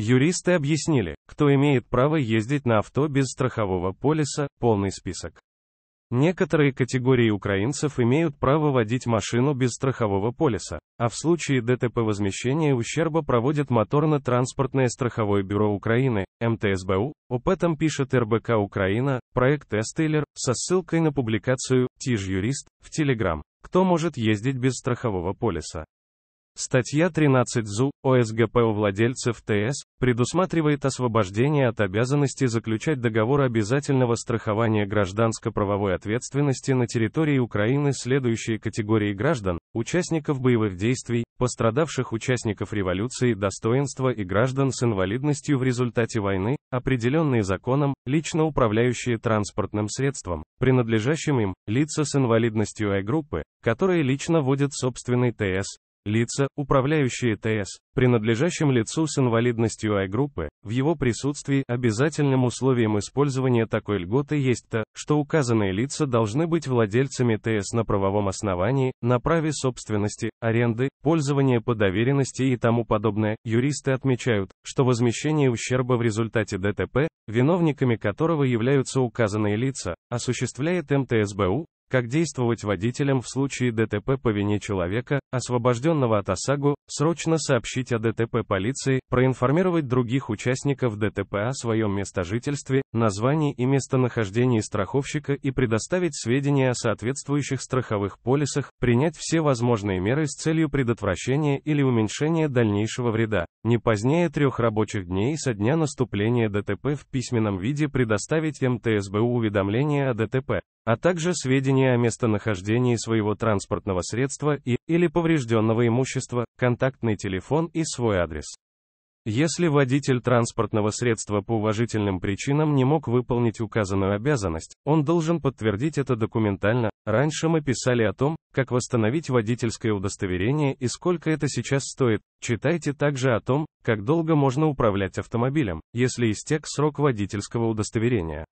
Юристы объяснили, кто имеет право ездить на авто без страхового полиса, полный список. Некоторые категории украинцев имеют право водить машину без страхового полиса, а в случае ДТП возмещения ущерба проводит моторно-транспортное страховое бюро Украины, МТСБУ, об этом пишет РБК Украина, проект Эстейлер, со ссылкой на публикацию «Тиж юрист» в Телеграм. Кто может ездить без страхового полиса? Статья 13 ЗУ ОСГП у владельцев ТС предусматривает освобождение от обязанности заключать договор обязательного страхования гражданско-правовой ответственности на территории Украины следующие категории граждан, участников боевых действий, пострадавших участников революции достоинства и граждан с инвалидностью в результате войны, определенные законом, лично управляющие транспортным средством, принадлежащим им, лица с инвалидностью I-группы, которые лично водят собственный ТС, лица, управляющие ТС, принадлежащим лицу с инвалидностью I-группы, в его присутствии обязательным условием использования такой льготы есть то, что указанные лица должны быть владельцами ТС на правовом основании, на праве собственности, аренды, пользования по доверенности и тому подобное. Юристы отмечают, что возмещение ущерба в результате ДТП, виновниками которого являются указанные лица, осуществляет МТСБУ, как действовать водителям в случае ДТП по вине человека, освобожденного от ОСАГО, срочно сообщить о ДТП полиции, проинформировать других участников ДТП о своем местожительстве, названии и местонахождении страховщика и предоставить сведения о соответствующих страховых полисах, принять все возможные меры с целью предотвращения или уменьшения дальнейшего вреда. Не позднее трех рабочих дней со дня наступления ДТП в письменном виде предоставить МТСБУ уведомление о ДТП а также сведения о местонахождении своего транспортного средства и или поврежденного имущества, контактный телефон и свой адрес. Если водитель транспортного средства по уважительным причинам не мог выполнить указанную обязанность, он должен подтвердить это документально. Раньше мы писали о том, как восстановить водительское удостоверение и сколько это сейчас стоит. Читайте также о том, как долго можно управлять автомобилем, если истек срок водительского удостоверения.